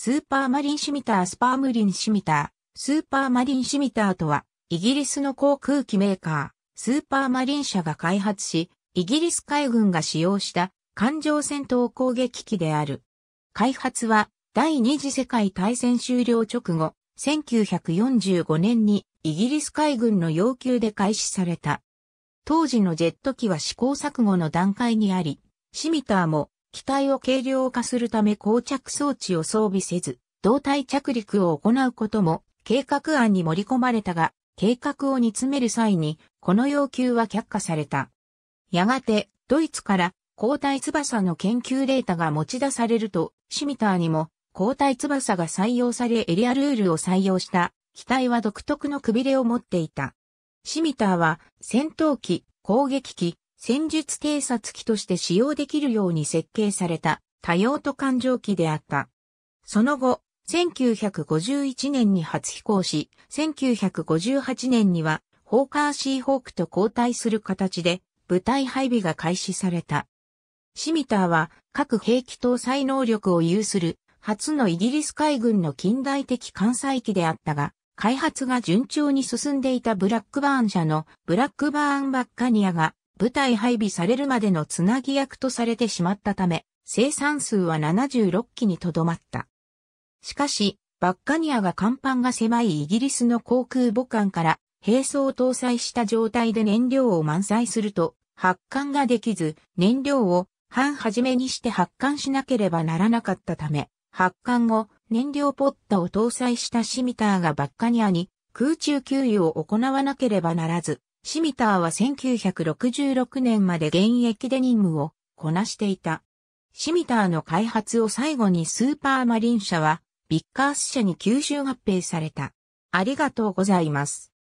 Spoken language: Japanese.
スーパーマリンシミタースパームリンシミター、スーパーマリンシミターとは、イギリスの航空機メーカー、スーパーマリン社が開発し、イギリス海軍が使用した艦上戦闘攻撃機である。開発は、第二次世界大戦終了直後、1945年にイギリス海軍の要求で開始された。当時のジェット機は試行錯誤の段階にあり、シミターも機体を軽量化するため膠着装置を装備せず、胴体着陸を行うことも計画案に盛り込まれたが、計画を煮詰める際に、この要求は却下された。やがて、ドイツから交代翼の研究データが持ち出されると、シミターにも交代翼が採用されエリアルールを採用した機体は独特のくびれを持っていた。シミターは戦闘機、攻撃機、戦術偵察機として使用できるように設計された多用途艦上機であった。その後、1951年に初飛行し、1958年には、ホーカーシーホークと交代する形で、部隊配備が開始された。シミターは、各兵器搭載能力を有する、初のイギリス海軍の近代的艦載機であったが、開発が順調に進んでいたブラックバーン社のブラックバーンバッカニアが部隊配備されるまでのつなぎ役とされてしまったため、生産数は76機にとどまった。しかし、バッカニアが甲板が狭いイギリスの航空母艦から並走を搭載した状態で燃料を満載すると、発艦ができず、燃料を半初めにして発艦しなければならなかったため、発艦後、燃料ポッタを搭載したシミターがバッカニアに空中給油を行わなければならず、シミターは1966年まで現役で任務をこなしていた。シミターの開発を最後にスーパーマリン社はビッカース社に吸収合併された。ありがとうございます。